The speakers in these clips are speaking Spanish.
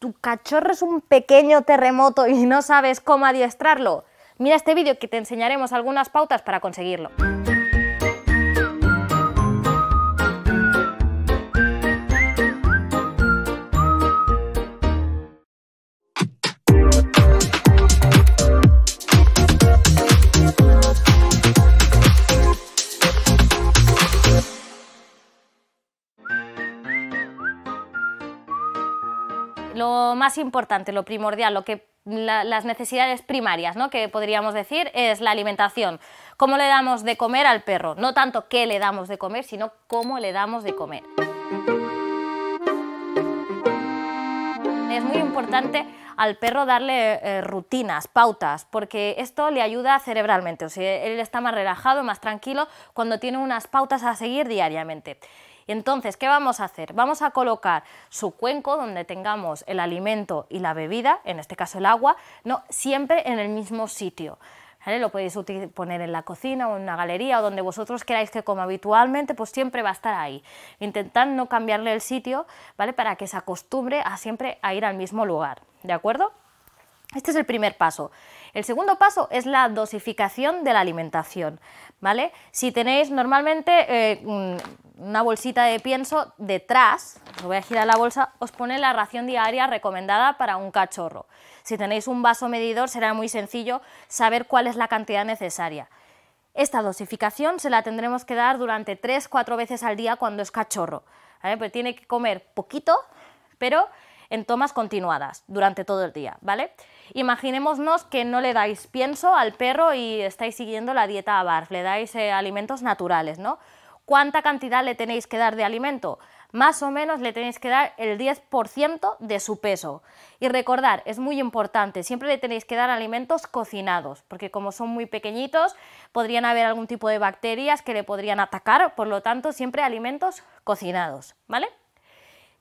tu cachorro es un pequeño terremoto y no sabes cómo adiestrarlo, mira este vídeo que te enseñaremos algunas pautas para conseguirlo. más importante, lo primordial, lo que las necesidades primarias, ¿no? Que podríamos decir es la alimentación. ¿Cómo le damos de comer al perro? No tanto qué le damos de comer, sino cómo le damos de comer. Es muy importante al perro darle eh, rutinas, pautas, porque esto le ayuda cerebralmente, o sea, él está más relajado, más tranquilo cuando tiene unas pautas a seguir diariamente. Entonces, ¿qué vamos a hacer? Vamos a colocar su cuenco donde tengamos el alimento y la bebida, en este caso el agua, no siempre en el mismo sitio. Lo podéis poner en la cocina o en una galería o donde vosotros queráis que coma habitualmente, pues siempre va a estar ahí. Intentad no cambiarle el sitio, ¿vale? Para que se acostumbre a siempre a ir al mismo lugar, ¿de acuerdo? Este es el primer paso. El segundo paso es la dosificación de la alimentación. ¿vale? Si tenéis normalmente eh, una bolsita de pienso detrás, os voy a girar la bolsa, os pone la ración diaria recomendada para un cachorro. Si tenéis un vaso medidor será muy sencillo saber cuál es la cantidad necesaria. Esta dosificación se la tendremos que dar durante 3-4 veces al día cuando es cachorro. Pues tiene que comer poquito, pero en tomas continuadas durante todo el día, ¿vale? Imaginémonos que no le dais pienso al perro y estáis siguiendo la dieta a barf, le dais eh, alimentos naturales, ¿no? ¿Cuánta cantidad le tenéis que dar de alimento? Más o menos le tenéis que dar el 10% de su peso. Y recordar, es muy importante, siempre le tenéis que dar alimentos cocinados, porque como son muy pequeñitos, podrían haber algún tipo de bacterias que le podrían atacar, por lo tanto, siempre alimentos cocinados, ¿vale?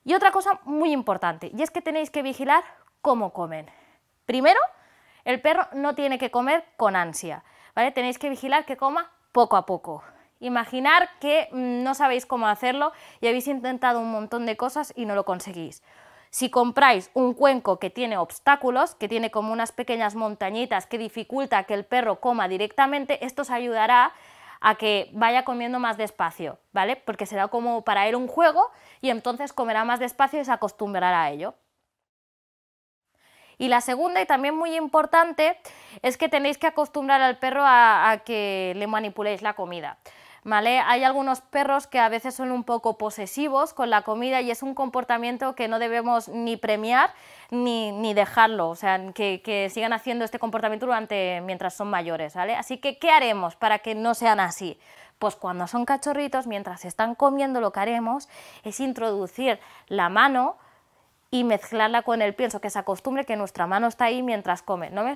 Y otra cosa muy importante, y es que tenéis que vigilar cómo comen. Primero, el perro no tiene que comer con ansia, ¿vale? Tenéis que vigilar que coma poco a poco. Imaginar que mm, no sabéis cómo hacerlo y habéis intentado un montón de cosas y no lo conseguís. Si compráis un cuenco que tiene obstáculos, que tiene como unas pequeñas montañitas que dificulta que el perro coma directamente, esto os ayudará a que vaya comiendo más despacio, ¿vale? Porque será como para él un juego y entonces comerá más despacio y se acostumbrará a ello. Y la segunda, y también muy importante, es que tenéis que acostumbrar al perro a, a que le manipuléis la comida. ¿vale? Hay algunos perros que a veces son un poco posesivos con la comida y es un comportamiento que no debemos ni premiar ni, dejarlo, o sea, que, sigan haciendo este comportamiento durante, mientras son mayores, Así que, ¿qué haremos para que no sean así? Pues cuando son cachorritos, mientras están comiendo, lo que haremos es introducir la mano, y mezclarla con el pienso, que se acostumbre que nuestra mano está ahí mientras come. No,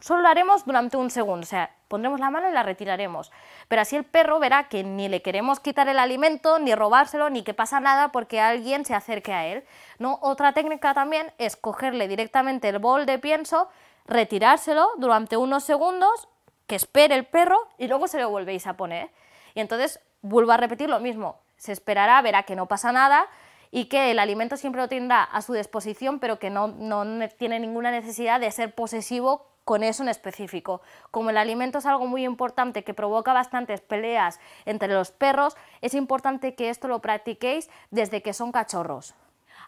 solo lo haremos durante un segundo, o sea, pondremos la mano y la retiraremos. Pero así el perro verá que ni le queremos quitar el alimento, ni robárselo, ni que pasa nada porque alguien se acerque a él. ¿no? Otra técnica también es cogerle directamente el bol de pienso, retirárselo durante unos segundos, que espere el perro y luego se lo volvéis a poner. Y entonces vuelvo a repetir lo mismo, se esperará, verá que no pasa nada, y que el alimento siempre lo tendrá a su disposición, pero que no, tiene ninguna necesidad de ser posesivo con eso en específico. Como el alimento es algo muy importante que provoca bastantes peleas entre los perros, es importante que esto lo practiquéis desde que son cachorros.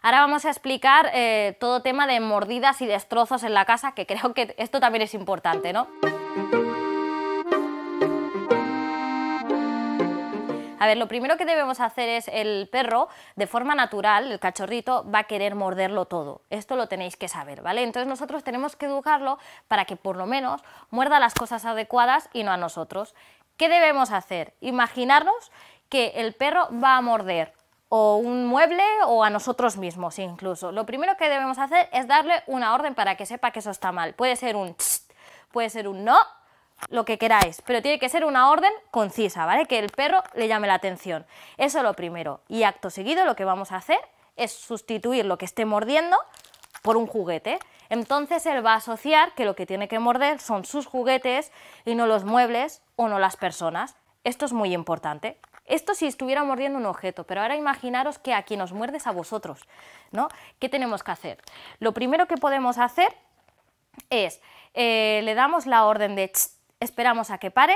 Ahora vamos a explicar eh, todo tema de mordidas y destrozos en la casa, que creo que esto también es importante, ¿no? A ver, lo primero que debemos hacer es el perro, de forma natural, el cachorrito va a querer morderlo todo. Esto lo tenéis que saber, ¿vale? Entonces nosotros tenemos que educarlo para que por lo menos muerda las cosas adecuadas y no a nosotros. ¿Qué debemos hacer? Imaginarnos que el perro va a morder o un mueble o a nosotros mismos incluso. Lo primero que debemos hacer es darle una orden para que sepa que eso está mal. Puede ser un puede ser un no, lo que queráis, pero tiene que ser una orden concisa, ¿vale? Que el perro le llame la atención. Eso es lo primero. Y acto seguido lo que vamos a hacer es sustituir lo que esté mordiendo por un juguete. Entonces él va a asociar que lo que tiene que morder son sus juguetes y no los muebles o no las personas. Esto es muy importante. Esto si estuviera mordiendo un objeto, pero ahora imaginaros que aquí nos muerdes a vosotros, ¿no? ¿Qué tenemos que hacer? Lo primero que podemos hacer es, eh, le damos la orden de... Esperamos a que pare,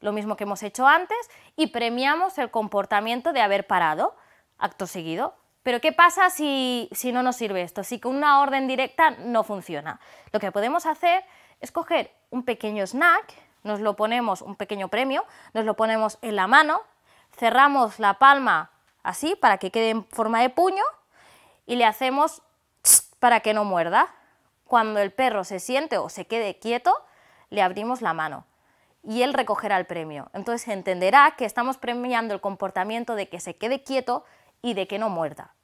lo mismo que hemos hecho antes, y premiamos el comportamiento de haber parado, acto seguido. Pero ¿qué pasa si, no nos sirve esto? Si con una orden directa no funciona. Lo que podemos hacer es coger un pequeño snack, nos lo ponemos, un pequeño premio, nos lo ponemos en la mano, cerramos la palma así para que quede en forma de puño y le hacemos para que no muerda. Cuando el perro se siente o se quede quieto, le abrimos la mano y él recogerá el premio. Entonces entenderá que estamos premiando el comportamiento de que se quede quieto y de que no muerda.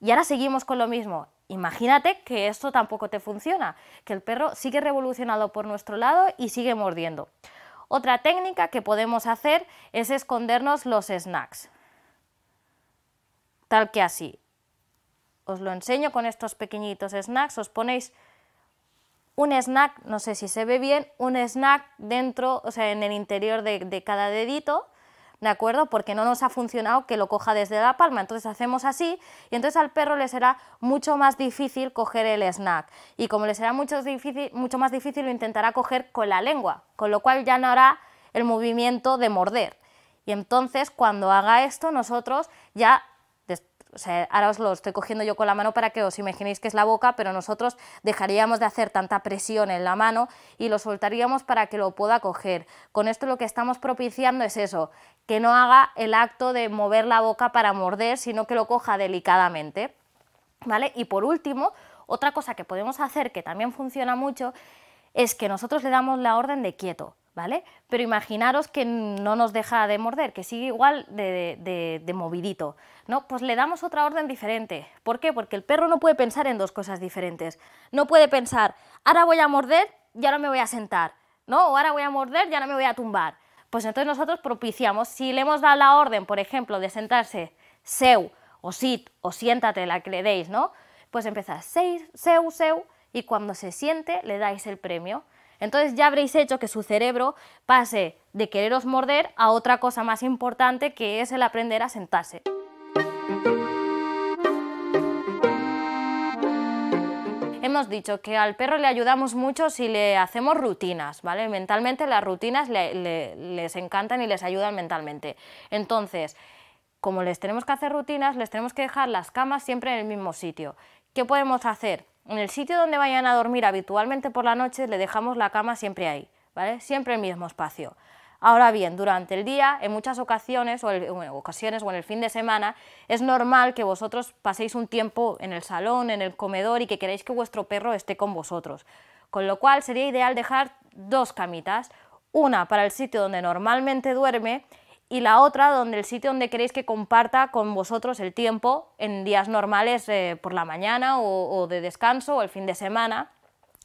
Y ahora seguimos con lo mismo. Imagínate que esto tampoco te funciona, que el perro sigue revolucionado por nuestro lado y sigue mordiendo. Otra técnica que podemos hacer es escondernos los snacks. Tal que así. Os lo enseño con estos pequeñitos snacks, os ponéis un snack, no sé si se ve bien, un snack dentro, o sea, en el interior de, cada dedito, ¿de acuerdo? Porque no nos ha funcionado que lo coja desde la palma, entonces hacemos así y entonces al perro le será mucho más difícil coger el snack y como le será mucho, difícil, mucho más difícil lo intentará coger con la lengua, con lo cual ya no hará el movimiento de morder. Y entonces cuando haga esto nosotros ya ahora os lo estoy cogiendo yo con la mano para que os imaginéis que es la boca, pero nosotros dejaríamos de hacer tanta presión en la mano y lo soltaríamos para que lo pueda coger. Con esto lo que estamos propiciando es eso, que no haga el acto de mover la boca para morder, sino que lo coja delicadamente. Y por último, otra cosa que podemos hacer que también funciona mucho es que nosotros le damos la orden de quieto. ¿vale? Pero imaginaros que no nos deja de morder, que sigue igual de, movidito, ¿no? Pues le damos otra orden diferente. ¿Por qué? Porque el perro no puede pensar en dos cosas diferentes. No puede pensar, ahora voy a morder y ahora me voy a sentar, ¿no? O ahora voy a morder y ahora me voy a tumbar. Pues entonces nosotros propiciamos, si le hemos dado la orden, por ejemplo, de sentarse, seu, o sit, o siéntate, la que le deis, ¿no? Pues empieza, seu, seu, seu, y cuando se siente le dais el premio. Entonces ya habréis hecho que su cerebro pase de quereros morder a otra cosa más importante que es el aprender a sentarse. hemos dicho que al perro le ayudamos mucho si le hacemos rutinas, ¿vale? Mentalmente las rutinas les encantan y les ayudan mentalmente. Entonces, como les tenemos que hacer rutinas, les tenemos que dejar las camas siempre en el mismo sitio. ¿Qué podemos hacer? En el sitio donde vayan a dormir habitualmente por la noche le dejamos la cama siempre ahí, ¿vale? Siempre el mismo espacio. Ahora bien, durante el día, en muchas ocasiones o, en ocasiones o en el fin de semana, es normal que vosotros paséis un tiempo en el salón, en el comedor y que queráis que vuestro perro esté con vosotros. Con lo cual sería ideal dejar dos camitas, una para el sitio donde normalmente duerme y la otra donde el sitio donde queréis que comparta con vosotros el tiempo en días normales eh, por la mañana o, o de descanso o el fin de semana,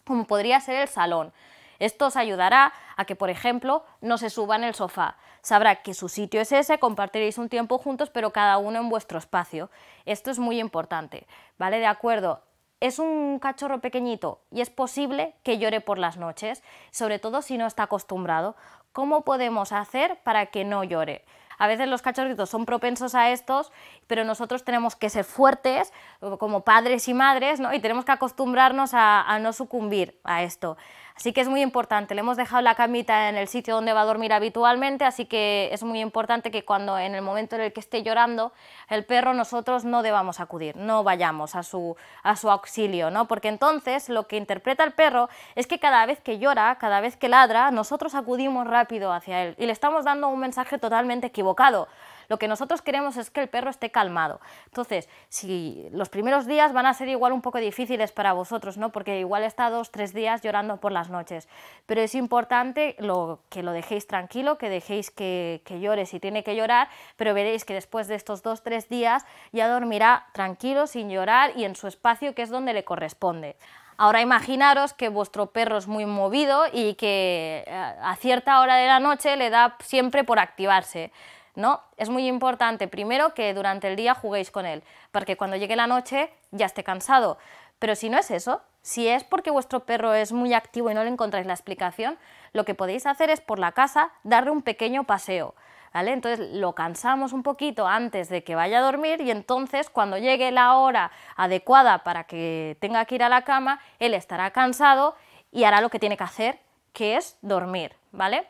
como podría ser el salón. Esto os ayudará a que, por ejemplo, no se suba en el sofá. Sabrá que su sitio es ese, compartiréis un tiempo juntos, pero cada uno en vuestro espacio. Esto es muy importante, ¿vale? De acuerdo. Es un cachorro pequeñito y es posible que llore por las noches, sobre todo si no está acostumbrado. ¿Cómo podemos hacer para que no llore? A veces los cachorritos son propensos a estos, pero nosotros tenemos que ser fuertes eh, como padres y madres, ¿no? Y tenemos que acostumbrarnos a no sucumbir a esto. Así que es muy importante, le hemos dejado la camita en el sitio donde va a dormir habitualmente, así que es muy importante que cuando en el momento en el que esté llorando el perro nosotros no debamos acudir, no vayamos a su, a su auxilio, ¿no? porque entonces lo que interpreta el perro es que cada vez que llora, cada vez que ladra, nosotros acudimos rápido hacia él y le estamos dando un mensaje totalmente equivocado. Lo que nosotros queremos es que el perro esté calmado. Entonces, si los primeros días van a ser igual un poco difíciles para vosotros, ¿no? Porque igual está dos, tres días llorando por las noches. Pero es importante lo, que lo dejéis tranquilo, que dejéis que, que llore si tiene que llorar, pero veréis que después de estos dos, tres días ya dormirá tranquilo, sin llorar y en su espacio que es donde le corresponde. Ahora imaginaros que vuestro perro es muy movido y que eh, a cierta hora de la noche le da siempre por activarse. ¿no? Es muy importante, primero, que durante el día juguéis con él, porque cuando llegue la noche ya esté cansado. Pero si no es eso, si es porque vuestro perro es muy activo y no le encontráis la explicación, lo que podéis hacer es por la casa darle un pequeño paseo. ¿Vale? Entonces lo cansamos un poquito antes de que vaya a dormir y entonces cuando llegue la hora adecuada para que tenga que ir a la cama, él estará cansado y hará lo que tiene que hacer, que es dormir, ¿vale?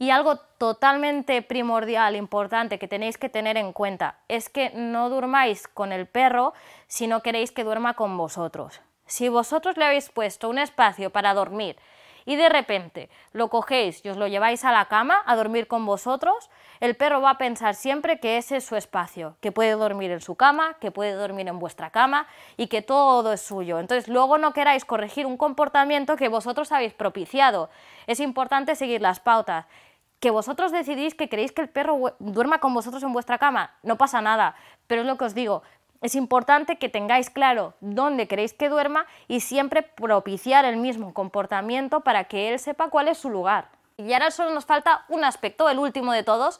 Y algo totalmente primordial, importante, que tenéis que tener en cuenta, es que no durmáis con el perro si no queréis que duerma con vosotros. Si vosotros le habéis puesto un espacio para dormir y de repente lo cogéis y os lo lleváis a la cama a dormir con vosotros, el perro va a pensar siempre que ese es su espacio, que puede dormir en su cama, que puede dormir en vuestra cama y que todo es suyo. Entonces luego no queráis corregir un comportamiento que vosotros habéis propiciado. Es importante seguir las pautas que vosotros decidís que queréis que el perro duerma con vosotros en vuestra cama, no pasa nada, pero es lo que os digo, es importante que tengáis claro dónde queréis que duerma y siempre propiciar el mismo comportamiento para que él sepa cuál es su lugar. Y ahora solo nos falta un aspecto, el último de todos.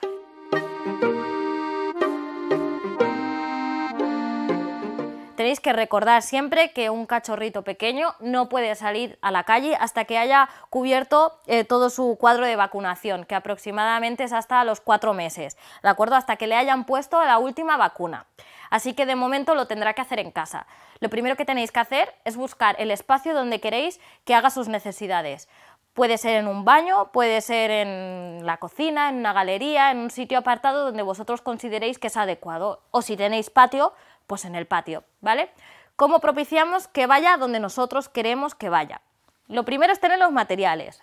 tenéis que recordar siempre que un cachorrito pequeño no puede salir a la calle hasta que haya cubierto eh, todo su cuadro de vacunación, que aproximadamente es hasta los cuatro meses, ¿de acuerdo? Hasta que le hayan puesto la última vacuna. Así que de momento lo tendrá que hacer en casa. Lo primero que tenéis que hacer es buscar el espacio donde queréis que haga sus necesidades. Puede ser en un baño, puede ser en la cocina, en una galería, en un sitio apartado donde vosotros consideréis que es adecuado. O si tenéis patio, pues en el patio, ¿vale? ¿Cómo propiciamos que vaya donde nosotros queremos que vaya? Lo primero es tener los materiales.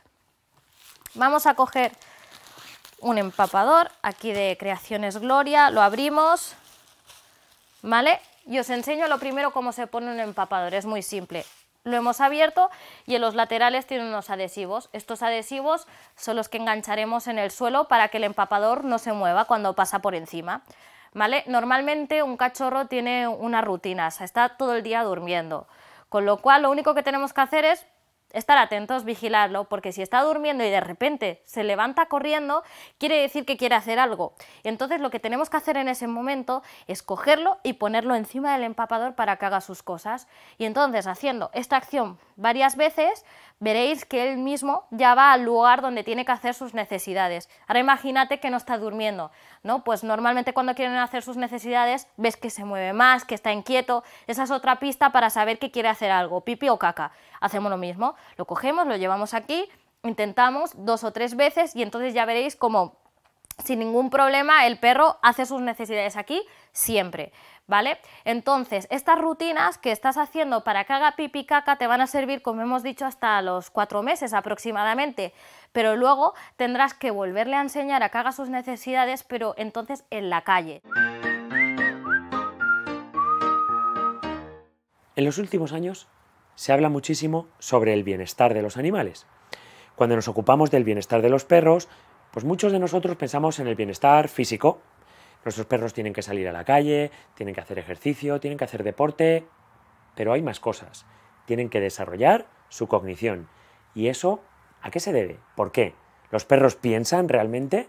Vamos a coger un empapador aquí de Creaciones Gloria, lo abrimos, ¿vale? Y os enseño lo primero cómo se pone un empapador, es muy simple. Lo hemos abierto y en los laterales tiene unos adhesivos. Estos adhesivos son los que engancharemos en el suelo para que el empapador no se mueva cuando pasa por encima. ¿vale? Normalmente un cachorro tiene una rutina, está todo el día durmiendo, con lo cual lo único que tenemos que hacer es estar atentos, vigilarlo, porque si está durmiendo y de repente se levanta corriendo, quiere decir que quiere hacer algo. Entonces lo que tenemos que hacer en ese momento es cogerlo y ponerlo encima del empapador para que haga sus cosas. Y entonces haciendo esta acción varias veces, veréis que él mismo ya va al lugar donde tiene que hacer sus necesidades. Ahora imagínate que no está durmiendo, ¿no? Pues normalmente cuando quieren hacer sus necesidades ves que se mueve más, que está inquieto. Esa es otra pista para saber que quiere hacer algo, pipi o caca hacemos lo mismo. Lo cogemos, lo llevamos aquí, intentamos dos o tres veces y entonces ya veréis cómo sin ningún problema el perro hace sus necesidades aquí siempre, ¿vale? Entonces, estas rutinas que estás haciendo para que haga pipi caca te van a servir, como hemos dicho, hasta los cuatro meses aproximadamente, pero luego tendrás que volverle a enseñar a que haga sus necesidades, pero entonces en la calle. En los últimos años se habla muchísimo sobre el bienestar de los animales. Cuando nos ocupamos del bienestar de los perros, pues muchos de nosotros pensamos en el bienestar físico. Nuestros perros tienen que salir a la calle, tienen que hacer ejercicio, tienen que hacer deporte, pero hay más cosas. Tienen que desarrollar su cognición. ¿Y eso a qué se debe? ¿Por qué? ¿Los perros piensan realmente?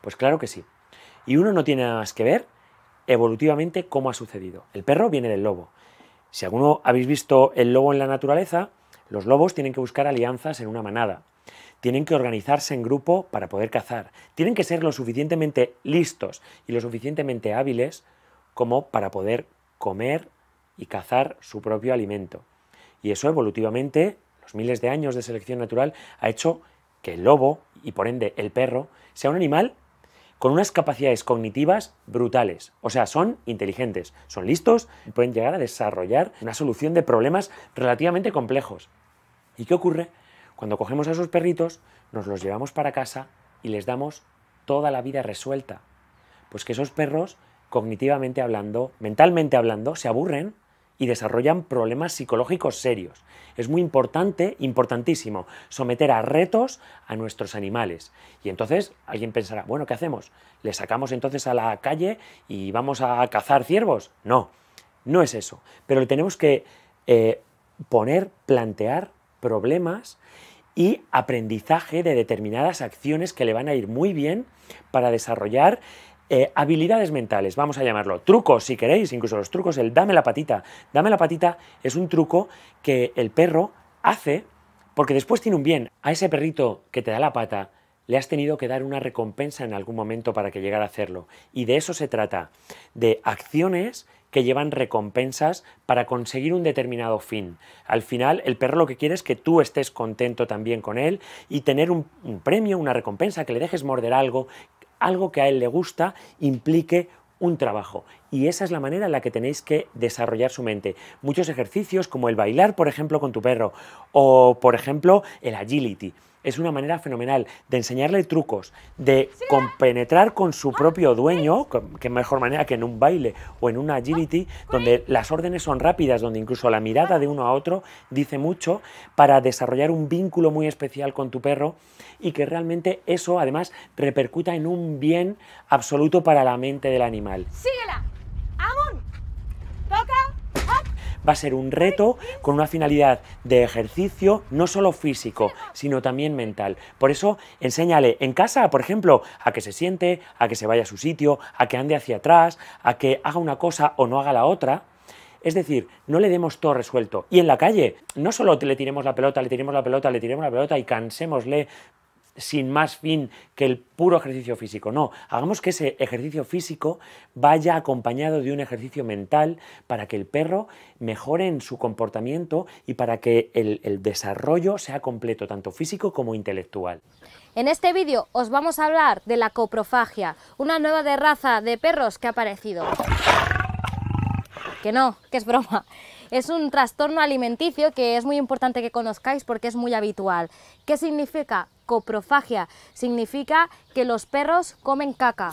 Pues claro que sí. Y uno no tiene nada más que ver evolutivamente cómo ha sucedido. El perro viene del lobo. Si alguno habéis visto el lobo en la naturaleza, los lobos tienen que buscar alianzas en una manada, tienen que organizarse en grupo para poder cazar, tienen que ser lo suficientemente listos y lo suficientemente hábiles como para poder comer y cazar su propio alimento. Y eso evolutivamente, los miles de años de selección natural, ha hecho que el lobo, y por ende el perro, sea un animal con unas capacidades cognitivas brutales. O sea, son inteligentes, son listos, y pueden llegar a desarrollar una solución de problemas relativamente complejos. ¿Y qué ocurre? Cuando cogemos a esos perritos, nos los llevamos para casa y les damos toda la vida resuelta. Pues que esos perros, cognitivamente hablando, mentalmente hablando, se aburren y desarrollan problemas psicológicos serios. Es muy importante, importantísimo, someter a retos a nuestros animales. Y entonces alguien pensará, bueno, ¿qué hacemos? ¿Le sacamos entonces a la calle y vamos a cazar ciervos? No, no es eso. Pero le tenemos que eh, poner, plantear problemas y aprendizaje de determinadas acciones que le van a ir muy bien para desarrollar eh, habilidades mentales, vamos a llamarlo, trucos si queréis, incluso los trucos, el dame la patita. Dame la patita es un truco que el perro hace porque después tiene un bien. A ese perrito que te da la pata le has tenido que dar una recompensa en algún momento para que llegara a hacerlo. Y de eso se trata, de acciones que llevan recompensas para conseguir un determinado fin. Al final, el perro lo que quiere es que tú estés contento también con él y tener un premio, una recompensa, que le dejes morder algo, algo que a él le gusta implique un trabajo. Y esa es la manera en la que tenéis que desarrollar su mente. Muchos ejercicios como el bailar, por ejemplo, con tu perro, o por ejemplo, el agility es una manera fenomenal de enseñarle trucos, de compenetrar con su ah, propio dueño, que mejor manera que en un baile o en una agility, ah, donde las órdenes son rápidas, donde incluso la mirada de ah. uno a otro dice mucho para desarrollar un vínculo muy especial con tu perro y que realmente eso además repercuta en un bien absoluto para la mente del animal. ¡Síguela! va a ser un reto con una finalidad de ejercicio no solo físico, sino también mental. Por eso, enséñale en casa, por ejemplo, a que se siente, a que se vaya a su sitio, a que ande hacia atrás, a que haga una cosa o no haga la otra. Es decir, no le demos todo resuelto. Y en la calle, no solo le tiremos la pelota, le tiremos la pelota, le tiremos la pelota y cansémosle sin más fin que el puro ejercicio físico. No, hagamos que ese ejercicio físico vaya acompañado de un ejercicio mental para que el perro mejore en su comportamiento y para que el, desarrollo sea completo, tanto físico como intelectual. En este vídeo os vamos a hablar de la coprofagia, una nueva de raza de perros que ha aparecido que no, que es broma. Es un trastorno alimenticio que es muy importante que conozcáis porque es muy habitual. ¿Qué significa coprofagia? Significa que los perros comen caca.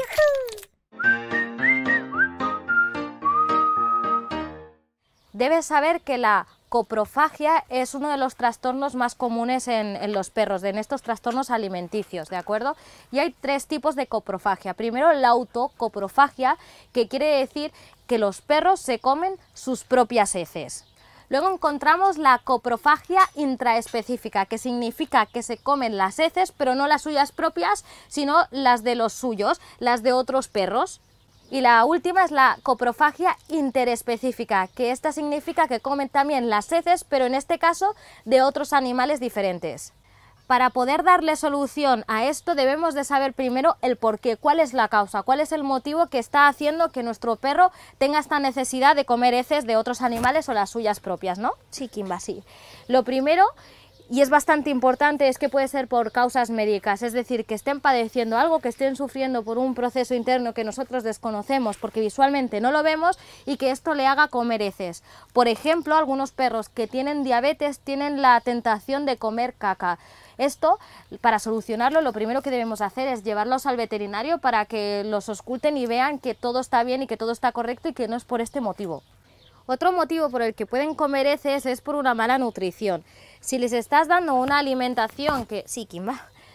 Debes saber que la coprofagia es uno de los trastornos más comunes en, los perros, en estos trastornos alimenticios, ¿de acuerdo? Y hay tres tipos de coprofagia. Primero, la autocoprofagia, que quiere decir que los perros se comen sus propias heces. Luego encontramos la coprofagia intraespecífica, que significa que se comen las heces, pero no las suyas propias, sino las de los suyos, las de otros perros. Y la última es la coprofagia interespecífica, que esta significa que comen también las heces, pero en este caso de otros animales diferentes. Para poder darle solución a esto debemos de saber primero el porqué, cuál es la causa, cuál es el motivo que está haciendo que nuestro perro tenga esta necesidad de comer heces de otros animales o las suyas propias, ¿no? Chiquimba, Lo primero y es bastante importante, es que puede ser por causas médicas, es decir, que estén padeciendo algo, que estén sufriendo por un proceso interno que nosotros desconocemos porque visualmente no lo vemos y que esto le haga comer heces. Por ejemplo, algunos perros que tienen diabetes tienen la tentación de comer caca. Esto, para solucionarlo, lo primero que debemos hacer es llevarlos al veterinario para que los osculten y vean que todo está bien y que todo está correcto y que no es por este motivo. Otro motivo por el que pueden comer heces es por una mala nutrición. Si les estás dando una alimentación que...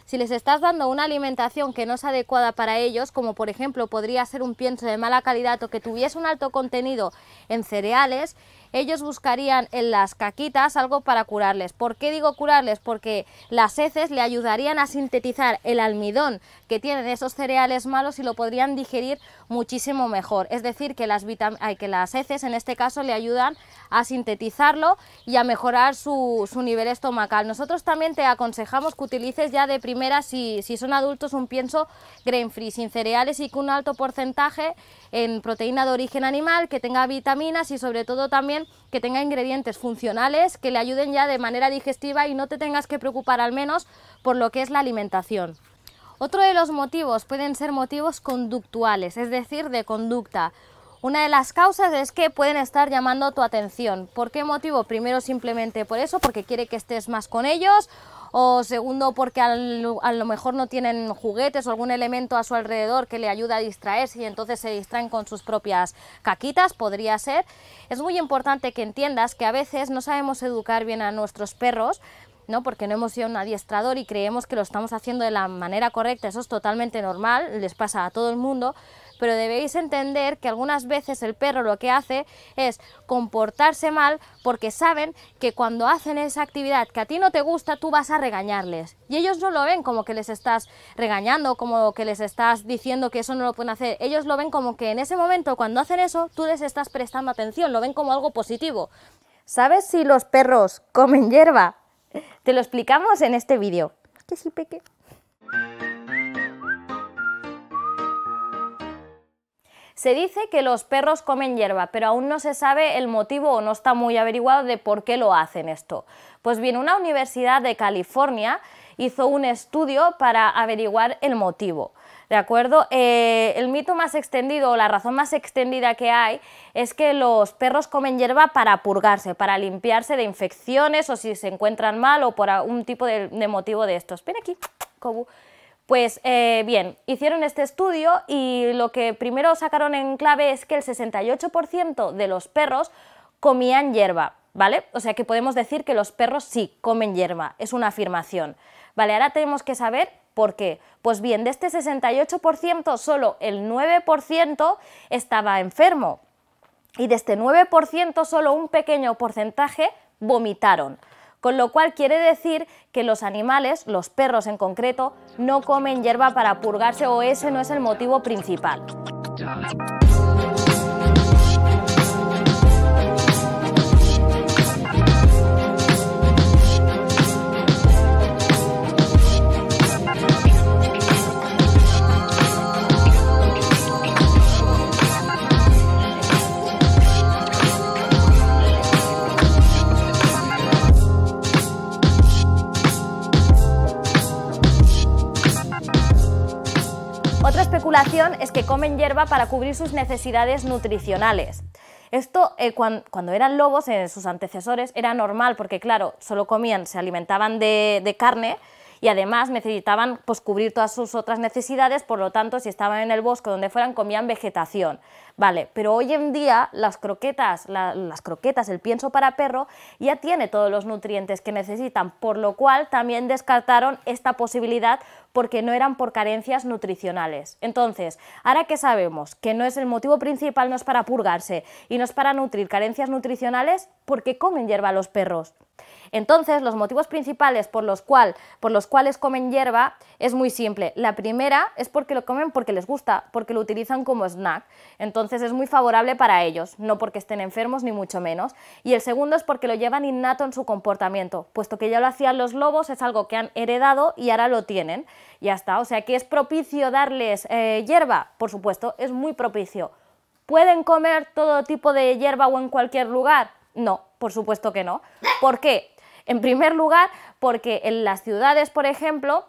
Si les estás dando una alimentación que no es adecuada para ellos, como por ejemplo podría ser un pienso de mala calidad o que tuviese un alto contenido en cereales, ellos buscarían en las caquitas algo para curarles. ¿Por qué digo curarles? Porque las heces le ayudarían a sintetizar el almidón que tienen esos cereales malos y lo podrían digerir muchísimo mejor. Es decir, que las, heces en este caso le ayudan a sintetizarlo y a mejorar su, su nivel estomacal. Nosotros también te aconsejamos que utilices ya de primera, si, si son adultos, un pienso grain free, sin cereales y con un alto porcentaje en proteína de origen animal, que tenga vitaminas y sobre todo también que tenga ingredientes funcionales que le ayuden ya de manera digestiva y no te tengas que preocupar al menos por lo que es la alimentación. Otro de los motivos pueden ser motivos conductuales, es decir, de conducta. Una de las causas es que pueden estar llamando tu atención. ¿Por qué motivo? Primero simplemente por eso, porque quiere que estés más con ellos o segundo porque a lo mejor no tienen juguetes o algún elemento a su alrededor que le ayuda a distraerse y entonces se distraen con sus propias caquitas, podría ser. Es muy importante que entiendas que a veces no sabemos educar bien a nuestros perros ¿no? porque no hemos sido un adiestrador y creemos que lo estamos haciendo de la manera correcta, eso es totalmente normal, les pasa a todo el mundo, pero debéis entender que algunas veces el perro lo que hace es comportarse mal porque saben que cuando hacen esa actividad que a ti no te gusta, tú vas a regañarles. Y ellos no lo ven como que les estás regañando, como que les estás diciendo que eso no lo pueden hacer. Ellos lo ven como que en ese momento, cuando hacen eso, tú les estás prestando atención, lo ven como algo positivo. ¿Sabes si los perros comen hierba? Te lo explicamos en este vídeo. Que sí, peque. Se dice que los perros comen hierba, pero aún no se sabe el motivo o no está muy averiguado de por qué lo hacen esto. Pues bien, una universidad de California hizo un estudio para averiguar el motivo. ¿De acuerdo? Eh, el mito más extendido o la razón más extendida que hay es que los perros comen hierba para purgarse, para limpiarse de infecciones o si se encuentran mal o por algún tipo de, motivo de estos. Ven aquí, Cobu. Pues eh, bien, hicieron este estudio y lo que primero sacaron en clave es que el 68% de los perros comían hierba, ¿vale? O sea que podemos decir que los perros sí comen hierba, es una afirmación. Vale, ahora tenemos que saber por qué. Pues bien, de este 68% solo el 9% estaba enfermo y de este 9% solo un pequeño porcentaje vomitaron con lo cual quiere decir que los animales, los perros en concreto, no comen hierba para purgarse o ese no es el motivo principal. especulación es que comen hierba para cubrir sus necesidades nutricionales. Esto eh, cuando, eran lobos, en eh, sus antecesores, era normal porque claro, solo comían, se alimentaban de, carne y además necesitaban pues, cubrir todas sus otras necesidades, por lo tanto si estaban en el bosque donde fueran comían vegetación. Vale, pero hoy en día las croquetas, las croquetas, el pienso para perro, ya tiene todos los nutrientes que necesitan, por lo cual también descartaron esta posibilidad porque no eran por carencias nutricionales. Entonces, ahora que sabemos que no es el motivo principal, no es para purgarse y no es para nutrir carencias nutricionales, ¿por qué comen hierba los perros? Entonces, los motivos principales por los, cual, por los cuales comen hierba es muy simple. La primera es porque lo comen porque les gusta, porque lo utilizan como snack. Entonces, entonces es muy favorable para ellos, no porque estén enfermos ni mucho menos. Y el segundo es porque lo llevan innato en su comportamiento, puesto que ya lo hacían los lobos, es algo que han heredado y ahora lo tienen. Ya está, o sea que es propicio darles eh, hierba, por supuesto, es muy propicio. ¿Pueden comer todo tipo de hierba o en cualquier lugar? No, por supuesto que no. ¿Por qué? En primer lugar, porque en las ciudades, por ejemplo,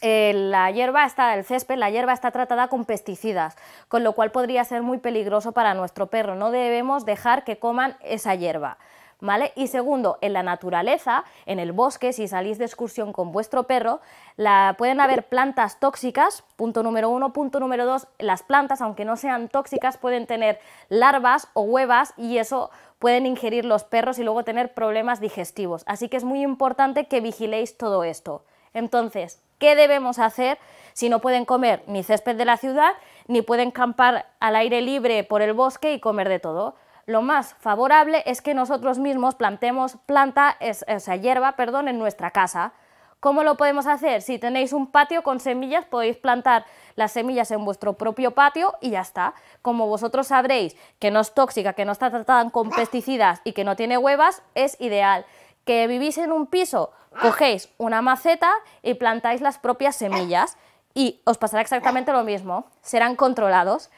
eh, la hierba está, el césped, la hierba está tratada con pesticidas, con lo cual podría ser muy peligroso para nuestro perro. No debemos dejar que coman esa hierba. ¿Vale? Y segundo, en la naturaleza, en el bosque, si salís de excursión con vuestro perro, la, pueden haber plantas tóxicas, punto número uno. Punto número dos, las plantas, aunque no sean tóxicas, pueden tener larvas o huevas y eso pueden ingerir los perros y luego tener problemas digestivos. Así que es muy importante que vigiléis todo esto. Entonces, ¿Qué debemos hacer si no pueden comer ni césped de la ciudad, ni pueden campar al aire libre por el bosque y comer de todo? Lo más favorable es que nosotros mismos plantemos planta, o hierba, perdón, en nuestra casa. ¿Cómo lo podemos hacer? Si tenéis un patio con semillas, podéis plantar las semillas en vuestro propio patio y ya está. Como vosotros sabréis que no es tóxica, que no está tratada con pesticidas y que no tiene huevas, es ideal que vivís en un piso, cogéis una maceta y plantáis las propias semillas y os pasará exactamente lo mismo, serán controlados.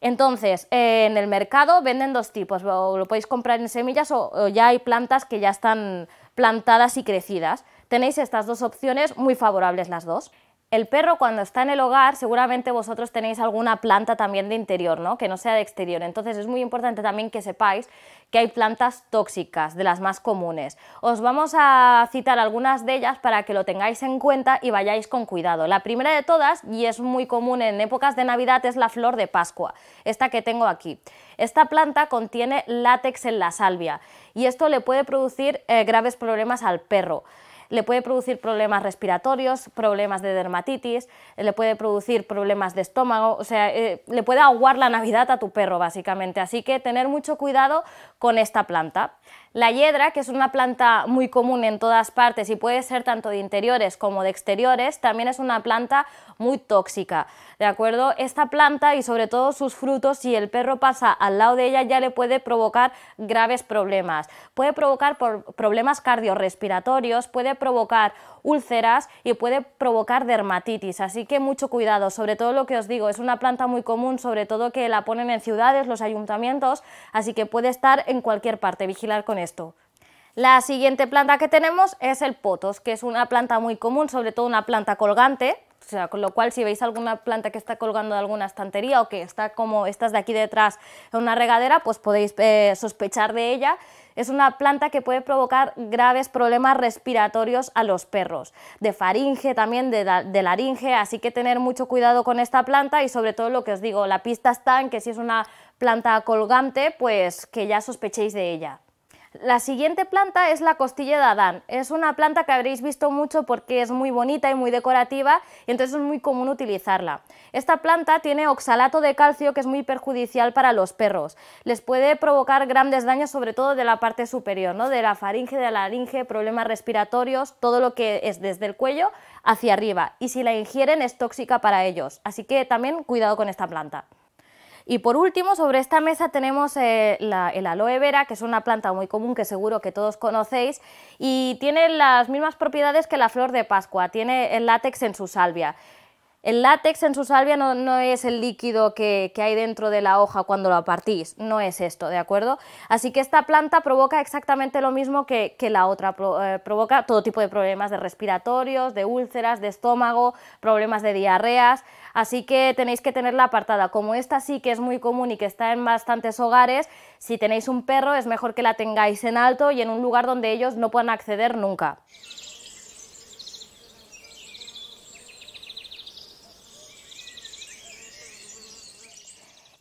Entonces, eh, en el mercado venden dos tipos, o lo podéis comprar en semillas o ya hay plantas que ya están plantadas y crecidas. Tenéis estas dos opciones muy favorables las dos. El perro cuando está en el hogar, seguramente vosotros tenéis alguna planta también de interior, ¿no? Que no sea de exterior. Entonces es muy importante también que sepáis que hay plantas tóxicas, de las más comunes. Os vamos a citar algunas de ellas para que lo tengáis en cuenta y vayáis con cuidado. La primera de todas, y es muy común en épocas de Navidad, es la flor de Pascua, esta que tengo aquí. Esta planta contiene látex en la salvia y esto le puede producir eh, graves problemas al perro le puede producir problemas respiratorios, problemas de dermatitis, le puede producir problemas de estómago, o sea, eh, le puede aguar la Navidad a tu perro básicamente. Así que tener mucho cuidado con esta planta. La hiedra, que es una planta muy común en todas partes y puede ser tanto de interiores como de exteriores, también es una planta muy tóxica. ¿De acuerdo? Esta planta y sobre todo sus frutos, si el perro pasa al lado de ella ya le puede provocar graves problemas. Puede provocar problemas cardiorrespiratorios, puede provocar úlceras y puede provocar dermatitis. Así que mucho cuidado, sobre todo lo que os digo, es una planta muy común, sobre todo que la ponen en ciudades, los ayuntamientos, así que puede estar en cualquier parte, vigilar con esto. La siguiente planta que tenemos es el potos, que es una planta muy común, sobre todo una planta colgante, o sea, con lo cual si veis alguna planta que está colgando de alguna estantería o que está como estas de aquí detrás en una regadera, pues podéis eh, sospechar de ella. Es una planta que puede provocar graves problemas respiratorios a los perros, de faringe también, de, laringe, así que tener mucho cuidado con esta planta y sobre todo lo que os digo, la pista está en que si es una planta colgante, pues que ya sospechéis de ella. La siguiente planta es la costilla de Adán. Es una planta que habréis visto mucho porque es muy bonita y muy decorativa y entonces es muy común utilizarla. Esta planta tiene oxalato de calcio que es muy perjudicial para los perros. Les puede provocar grandes daños sobre todo de la parte superior, ¿no? de la faringe, de la laringe, problemas respiratorios, todo lo que es desde el cuello hacia arriba. Y si la ingieren es tóxica para ellos. Así que también cuidado con esta planta. Y por último, sobre esta mesa tenemos eh, el aloe vera, que es una planta muy común que seguro que todos conocéis y tiene las mismas propiedades que la flor de Pascua, tiene el látex en su salvia. El látex en su salvia no, no es el líquido que, hay dentro de la hoja cuando la partís, no es esto, ¿de acuerdo? Así que esta planta provoca exactamente lo mismo que, la otra, eh, provoca todo tipo de problemas de respiratorios, de úlceras, de estómago, problemas de diarreas, así que tenéis que tenerla apartada. Como esta sí que es muy común y que está en bastantes hogares, si tenéis un perro es mejor que la tengáis en alto y en un lugar donde ellos no puedan acceder nunca.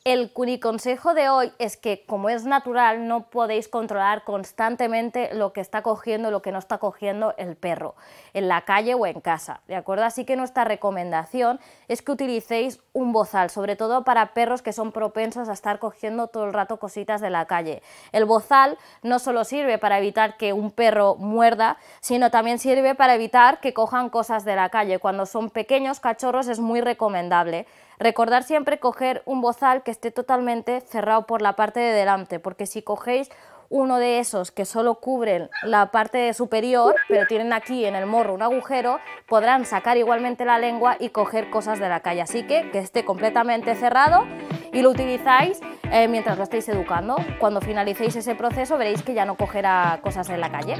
El consejo de hoy es que, como es natural, no podéis controlar constantemente lo que está cogiendo y lo que no está cogiendo el perro, en la calle o en casa, ¿de acuerdo? Así que nuestra recomendación es que utilicéis un bozal, sobre todo para perros que son propensos a estar cogiendo todo el rato cositas de la calle. El bozal no solo sirve para evitar que un perro muerda, sino también sirve para evitar que cojan cosas de la calle. Cuando son pequeños cachorros es muy recomendable. Recordar siempre coger un bozal que esté totalmente cerrado por la parte de delante, porque si cogéis uno de esos que solo cubren la parte superior, pero tienen aquí en el morro un agujero, podrán sacar igualmente la lengua y coger cosas de la calle. Así que que esté completamente cerrado y lo utilizáis eh, mientras lo estéis educando. Cuando finalicéis ese proceso veréis que ya no cogerá cosas en la calle.